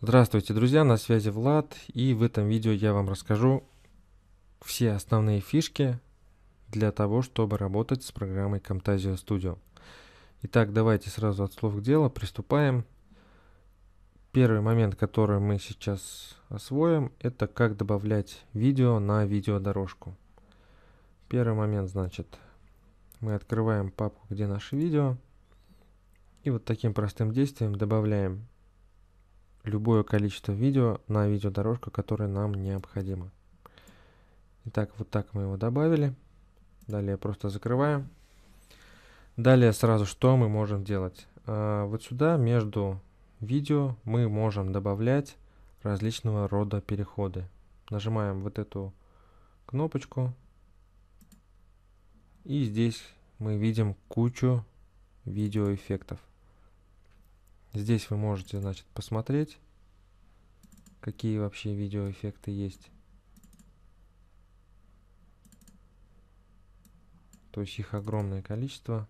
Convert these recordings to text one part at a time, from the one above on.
Здравствуйте, друзья, на связи Влад, и в этом видео я вам расскажу все основные фишки для того, чтобы работать с программой Camtasia Studio. Итак, давайте сразу от слов к делу приступаем. Первый момент, который мы сейчас освоим, это как добавлять видео на видеодорожку. Первый момент, значит, мы открываем папку, где наше видео, и вот таким простым действием добавляем любое количество видео на видеодорожку, которая нам необходима. Итак, вот так мы его добавили. Далее просто закрываем. Далее сразу что мы можем делать? А, вот сюда между видео мы можем добавлять различного рода переходы. Нажимаем вот эту кнопочку. И здесь мы видим кучу видеоэффектов. Здесь вы можете, значит, посмотреть, какие вообще видеоэффекты есть. То есть их огромное количество.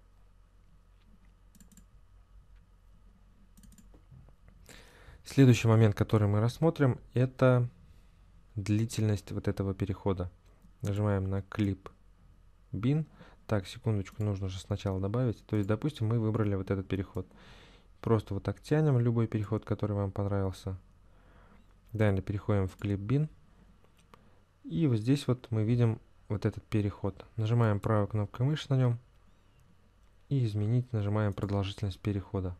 Следующий момент, который мы рассмотрим, это длительность вот этого перехода. Нажимаем на клип bin. Так, секундочку, нужно же сначала добавить. То есть, допустим, мы выбрали вот этот переход. Просто вот так тянем любой переход, который вам понравился. Далее переходим в клип бин. И вот здесь вот мы видим вот этот переход. Нажимаем правой кнопкой мыши на нем. И изменить нажимаем продолжительность перехода.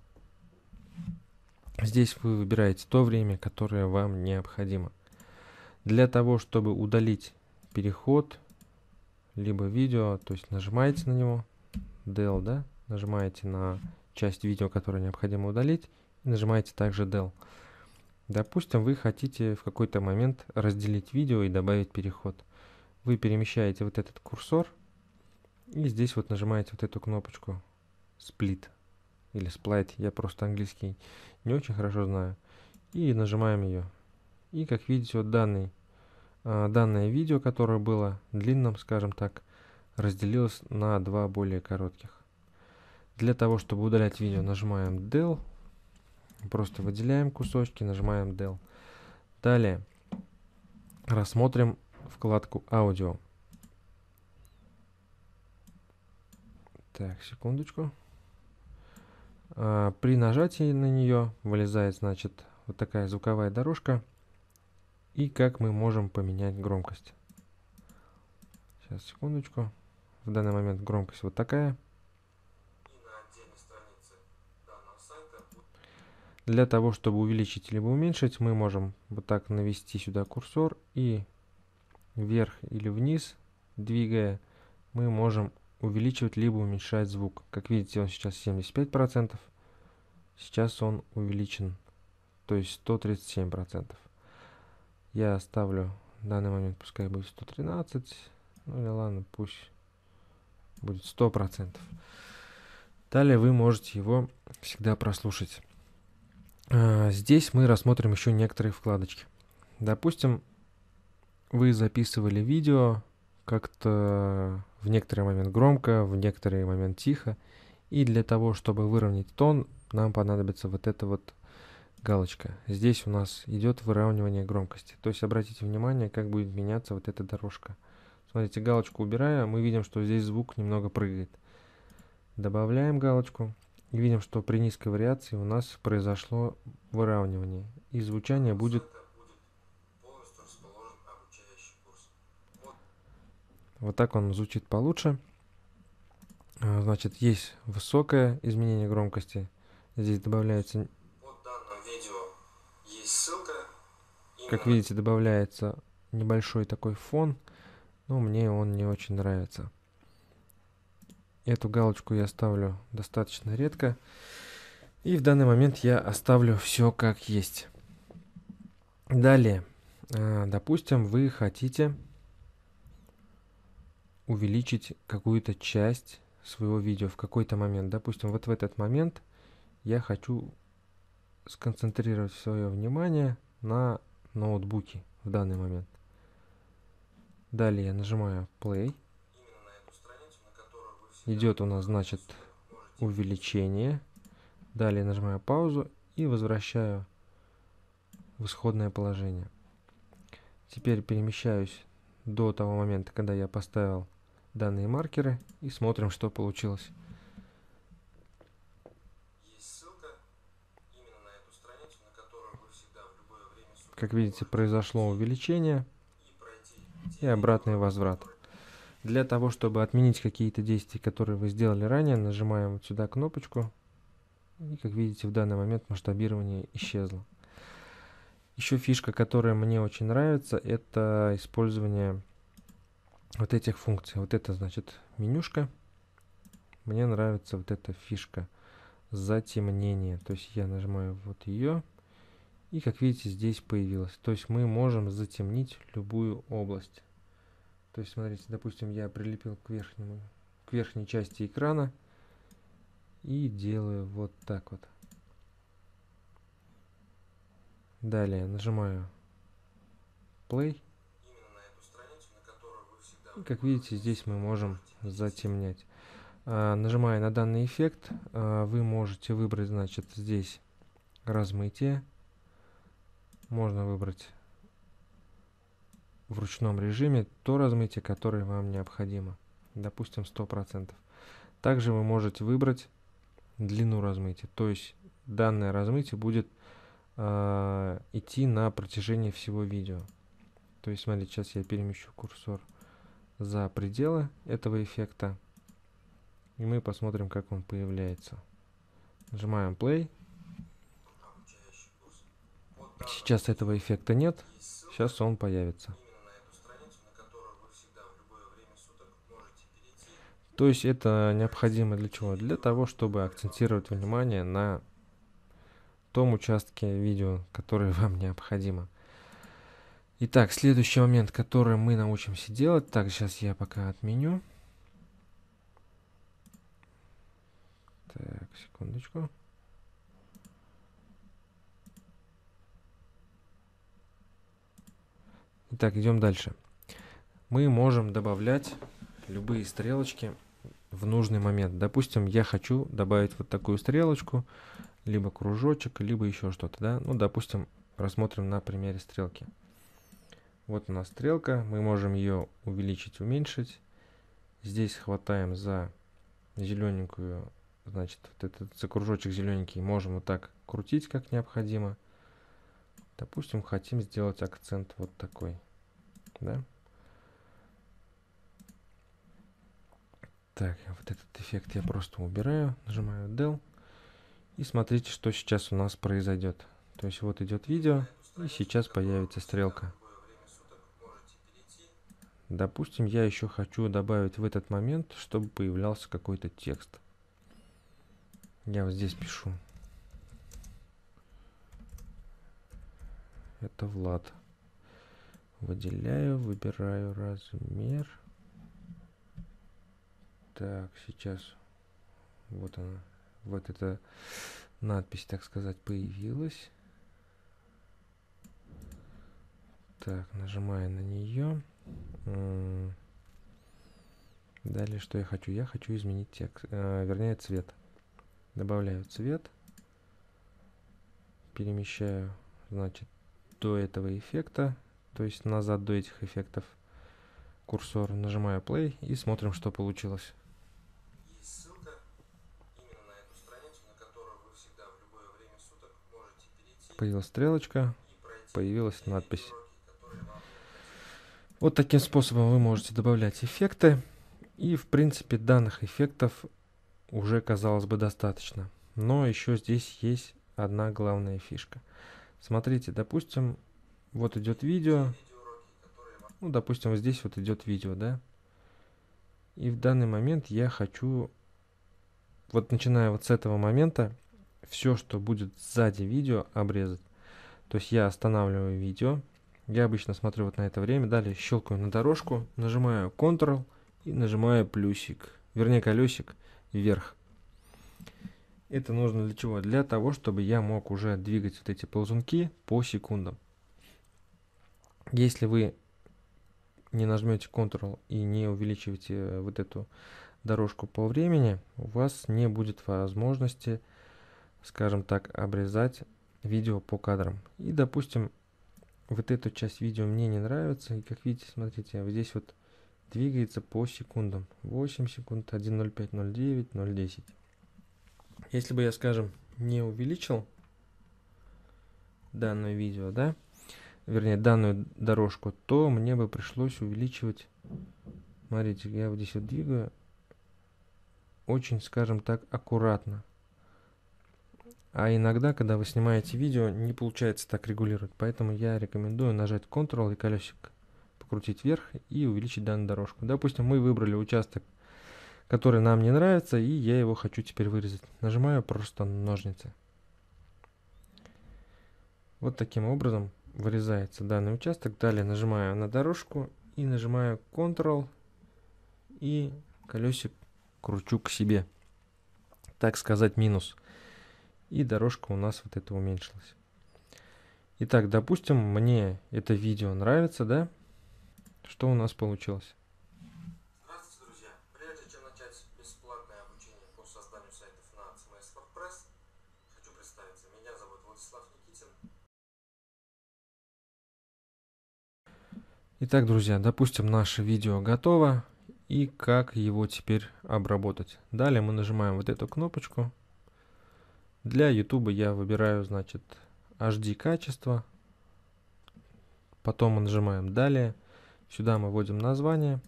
Здесь вы выбираете то время, которое вам необходимо. Для того, чтобы удалить переход, либо видео, то есть нажимаете на него, del, да, нажимаете на часть видео, которую необходимо удалить, нажимаете также Del. Допустим, вы хотите в какой-то момент разделить видео и добавить переход. Вы перемещаете вот этот курсор и здесь вот нажимаете вот эту кнопочку Split или Splite, я просто английский не очень хорошо знаю. И нажимаем ее. И как видите, вот данный, а, данное видео, которое было длинным, скажем так, разделилось на два более коротких. Для того, чтобы удалять видео, нажимаем Del. Просто выделяем кусочки, нажимаем Del. Далее рассмотрим вкладку аудио. Так, секундочку. А, при нажатии на нее вылезает, значит, вот такая звуковая дорожка. И как мы можем поменять громкость. Сейчас, секундочку. В данный момент громкость вот такая. Для того, чтобы увеличить либо уменьшить, мы можем вот так навести сюда курсор и вверх или вниз, двигая, мы можем увеличивать либо уменьшать звук. Как видите, он сейчас 75%, сейчас он увеличен, то есть 137%. Я оставлю в данный момент, пускай будет 113, ну или ладно, пусть будет 100%. Далее вы можете его всегда прослушать. А, здесь мы рассмотрим еще некоторые вкладочки. Допустим, вы записывали видео как-то в некоторый момент громко, в некоторый момент тихо. И для того, чтобы выровнять тон, нам понадобится вот эта вот галочка. Здесь у нас идет выравнивание громкости. То есть обратите внимание, как будет меняться вот эта дорожка. Смотрите, галочку убирая, мы видим, что здесь звук немного прыгает. Добавляем галочку. И видим, что при низкой вариации у нас произошло выравнивание. И звучание будет... Вот так он звучит получше. А, значит, есть высокое изменение громкости. Здесь добавляется... Как видите, добавляется небольшой такой фон. Но мне он не очень нравится. Эту галочку я ставлю достаточно редко. И в данный момент я оставлю все как есть. Далее, а, допустим, вы хотите увеличить какую-то часть своего видео в какой-то момент. Допустим, вот в этот момент я хочу сконцентрировать свое внимание на ноутбуке в данный момент. Далее я нажимаю play идет у нас, значит, увеличение. Далее нажимаю паузу и возвращаю в исходное положение. Теперь перемещаюсь до того момента, когда я поставил данные маркеры и смотрим, что получилось. Как видите, произошло увеличение и обратный возврат. Для того, чтобы отменить какие-то действия, которые вы сделали ранее, нажимаем вот сюда кнопочку. И как видите, в данный момент масштабирование исчезло. Еще фишка, которая мне очень нравится, это использование вот этих функций. Вот это значит менюшка. Мне нравится вот эта фишка затемнение. То есть я нажимаю вот ее. И как видите, здесь появилось. То есть мы можем затемнить любую область. То есть, смотрите, допустим, я прилепил к, верхнему, к верхней части экрана и делаю вот так вот. Далее нажимаю play. И, как видите, здесь мы можем затемнять. А, нажимая на данный эффект, а, вы можете выбрать, значит, здесь размытие. Можно выбрать в ручном режиме то размытие, которое вам необходимо, допустим 100%. Также вы можете выбрать длину размытия, то есть данное размытие будет э, идти на протяжении всего видео. То есть, смотрите, сейчас я перемещу курсор за пределы этого эффекта, и мы посмотрим, как он появляется. Нажимаем play. Сейчас этого эффекта нет, сейчас он появится. То есть это необходимо для чего? Для того, чтобы акцентировать внимание на том участке видео, который вам необходимо. Итак, следующий момент, который мы научимся делать. Так, сейчас я пока отменю. Так, секундочку. Итак, идем дальше. Мы можем добавлять любые стрелочки в нужный момент. Допустим, я хочу добавить вот такую стрелочку, либо кружочек, либо еще что-то, да? Ну, допустим, рассмотрим на примере стрелки. Вот у нас стрелка, мы можем ее увеличить, уменьшить. Здесь хватаем за зелененькую, значит, вот этот за кружочек зелененький можем вот так крутить, как необходимо. Допустим, хотим сделать акцент вот такой, да? Так, вот этот эффект я просто убираю, нажимаю Del. И смотрите, что сейчас у нас произойдет. То есть вот идет видео, и сейчас появится стрелка. Допустим, я еще хочу добавить в этот момент, чтобы появлялся какой-то текст. Я вот здесь пишу. Это Влад. Выделяю, выбираю размер. Так, сейчас вот она, вот эта надпись, так сказать, появилась. Так, нажимаю на нее. Далее, что я хочу? Я хочу изменить текст, э, вернее цвет. Добавляю цвет. Перемещаю, значит, до этого эффекта, то есть назад до этих эффектов курсор, нажимаю play и смотрим, что получилось. появилась стрелочка, появилась надпись. Вот таким способом вы можете добавлять эффекты. И в принципе данных эффектов уже казалось бы достаточно. Но еще здесь есть одна главная фишка. Смотрите, допустим, вот идет видео. Ну, допустим, вот здесь вот идет видео, да? И в данный момент я хочу, вот начиная вот с этого момента, все, что будет сзади видео, обрезать. То есть я останавливаю видео, я обычно смотрю вот на это время, далее щелкаю на дорожку, нажимаю Ctrl и нажимаю плюсик, вернее колесик вверх. Это нужно для чего? Для того, чтобы я мог уже двигать вот эти ползунки по секундам. Если вы не нажмете Ctrl и не увеличиваете э, вот эту дорожку по времени, у вас не будет возможности скажем так, обрезать видео по кадрам. И, допустим, вот эту часть видео мне не нравится. И, как видите, смотрите, здесь вот двигается по секундам. 8 секунд, 1.05, 0.9, 0.10. Если бы я, скажем, не увеличил данное видео, да, вернее, данную дорожку, то мне бы пришлось увеличивать, смотрите, я вот здесь вот двигаю, очень, скажем так, аккуратно. А иногда, когда вы снимаете видео, не получается так регулировать, поэтому я рекомендую нажать Ctrl и колесик покрутить вверх и увеличить данную дорожку. Допустим, мы выбрали участок, который нам не нравится, и я его хочу теперь вырезать. Нажимаю просто ножницы. Вот таким образом вырезается данный участок. Далее нажимаю на дорожку и нажимаю Ctrl и колесик кручу к себе. Так сказать минус. Минус и дорожка у нас вот это уменьшилась. Итак, допустим, мне это видео нравится, да? Что у нас получилось? Здравствуйте, друзья! Прежде чем начать бесплатное обучение по созданию сайтов на WordPress, хочу представиться. Меня зовут Владислав Никитин. Итак, друзья, допустим, наше видео готово. И как его теперь обработать? Далее мы нажимаем вот эту кнопочку – для YouTube я выбираю, значит, HD качество. Потом мы нажимаем «Далее». Сюда мы вводим название.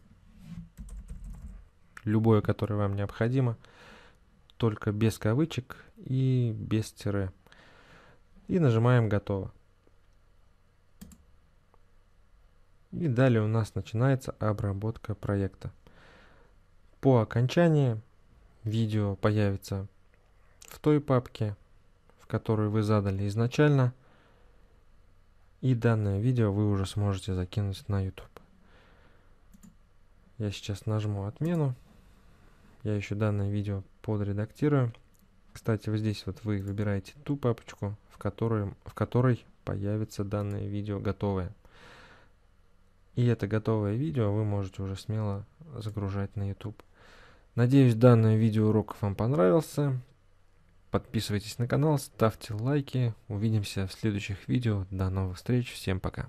Любое, которое вам необходимо. Только без кавычек и без тире. И нажимаем «Готово». И далее у нас начинается обработка проекта. По окончании видео появится в той папке, в которой вы задали изначально. И данное видео вы уже сможете закинуть на YouTube. Я сейчас нажму отмену. Я еще данное видео подредактирую. Кстати, вот здесь вот вы выбираете ту папочку, в которой, в которой появится данное видео готовое. И это готовое видео вы можете уже смело загружать на YouTube. Надеюсь, данное видеоурок вам понравился. Подписывайтесь на канал, ставьте лайки. Увидимся в следующих видео. До новых встреч. Всем пока.